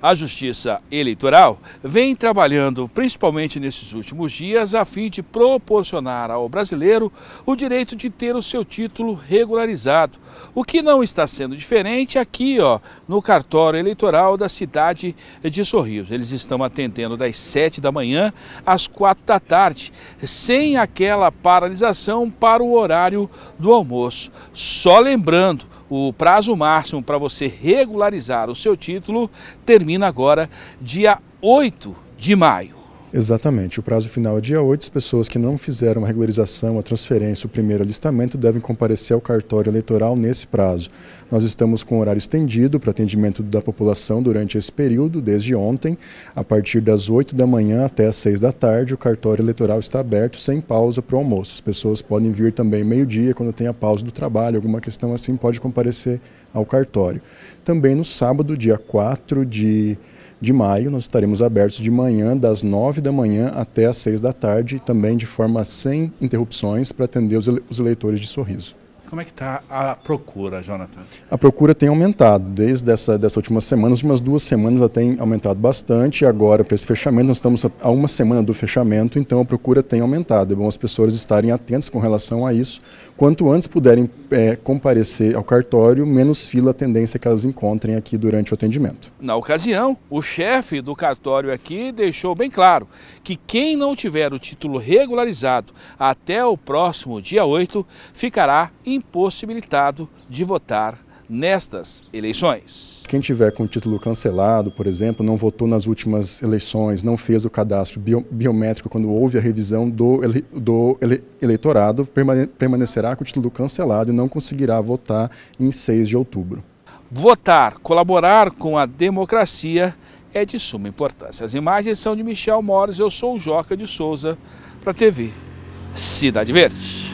A Justiça Eleitoral vem trabalhando principalmente nesses últimos dias a fim de proporcionar ao brasileiro o direito de ter o seu título regularizado, o que não está sendo diferente aqui ó, no cartório eleitoral da cidade de Sorriso. Eles estão atendendo das 7 da manhã às 4 da tarde, sem aquela paralisação para o horário do almoço. Só lembrando, o prazo máximo para você regularizar o seu título termina agora, dia 8 de maio. Exatamente. O prazo final é dia 8. As pessoas que não fizeram a regularização, a transferência, o primeiro alistamento devem comparecer ao cartório eleitoral nesse prazo. Nós estamos com horário estendido para atendimento da população durante esse período, desde ontem. A partir das 8 da manhã até as 6 da tarde, o cartório eleitoral está aberto sem pausa para o almoço. As pessoas podem vir também meio-dia, quando tem a pausa do trabalho, alguma questão assim, pode comparecer ao cartório. Também no sábado, dia 4 de, de maio, nós estaremos abertos de manhã das 9 9 da manhã até às 6 da tarde, também de forma sem interrupções, para atender os eleitores de Sorriso. Como é que está a procura, Jonathan? A procura tem aumentado desde essa, dessa última semana, as últimas duas semanas ela tem aumentado bastante. Agora, para esse fechamento, nós estamos a uma semana do fechamento, então a procura tem aumentado. É bom as pessoas estarem atentas com relação a isso. Quanto antes puderem é, comparecer ao cartório, menos fila a tendência é que elas encontrem aqui durante o atendimento. Na ocasião, o chefe do cartório aqui deixou bem claro que quem não tiver o título regularizado até o próximo dia 8 ficará em impossibilitado de votar nestas eleições. Quem tiver com o título cancelado, por exemplo, não votou nas últimas eleições, não fez o cadastro biométrico quando houve a revisão do, ele, do ele, eleitorado, permane permanecerá com o título cancelado e não conseguirá votar em 6 de outubro. Votar, colaborar com a democracia é de suma importância. As imagens são de Michel Mores, eu sou o Joca de Souza, para a TV Cidade Verde.